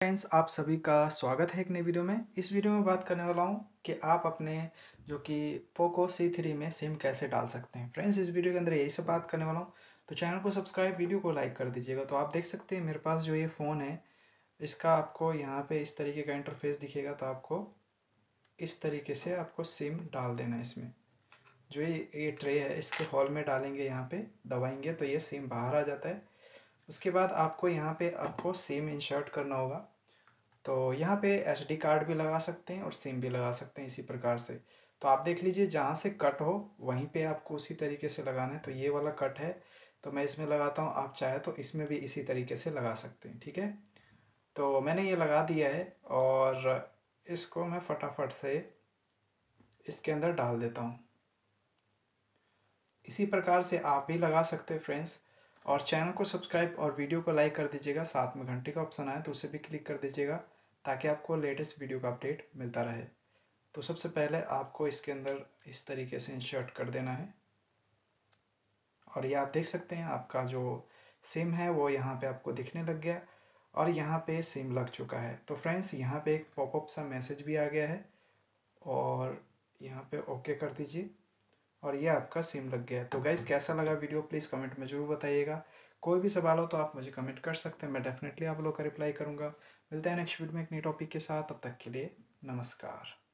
friends आप सभी का स्वागत है एक नई वीडियो में इस वीडियो में बात करने वाला हूँ कि आप अपने जो कि पोको सी थ्री में सिम कैसे डाल सकते हैं फ्रेंड्स इस वीडियो के अंदर यही सब बात करने वाला हूँ तो चैनल को सब्सक्राइब वीडियो को लाइक कर दीजिएगा तो आप देख सकते हैं मेरे पास जो ये फ़ोन है इसका आपको यहाँ पर इस तरीके का इंटरफेस दिखेगा तो आपको इस तरीके से आपको सिम डाल देना है इसमें जो ये ये ट्रे है इसके हॉल में डालेंगे यहाँ पर दबाएंगे तो ये सिम बाहर आ जाता है उसके बाद आपको यहाँ पे आपको सिम इंसर्ट करना होगा तो यहाँ पे एसडी कार्ड भी लगा सकते हैं और सिम भी लगा सकते हैं इसी प्रकार से तो आप देख लीजिए जहाँ से कट हो वहीं पे आपको उसी तरीके से लगाना है तो ये वाला कट है तो मैं इसमें लगाता हूँ आप चाहे तो इसमें भी इसी तरीके से लगा सकते हैं ठीक है तो मैंने ये लगा दिया है और इसको मैं फटाफट से इसके अंदर डाल देता हूँ इसी प्रकार से आप भी लगा सकते हैं फ्रेंड्स और चैनल को सब्सक्राइब और वीडियो को लाइक कर दीजिएगा साथ में घंटे का ऑप्शन आए तो उसे भी क्लिक कर दीजिएगा ताकि आपको लेटेस्ट वीडियो का अपडेट मिलता रहे तो सबसे पहले आपको इसके अंदर इस तरीके से इंशर्ट कर देना है और ये आप देख सकते हैं आपका जो सिम है वो यहाँ पे आपको दिखने लग गया और यहाँ पे सिम लग चुका है तो फ्रेंड्स यहाँ पे एक पॉपअप सा मैसेज भी आ गया है और यहाँ पे ओके कर दीजिए और ये आपका सिम लग गया तो गाइज़ कैसा लगा वीडियो प्लीज़ कमेंट में ज़रूर बताइएगा कोई भी सवाल हो तो आप मुझे कमेंट कर सकते हैं मैं डेफिनेटली आप लोग का रिप्लाई करूँगा मिलते हैं नेक्स्ट वीडियो में एक नई टॉपिक के साथ अब तक के लिए नमस्कार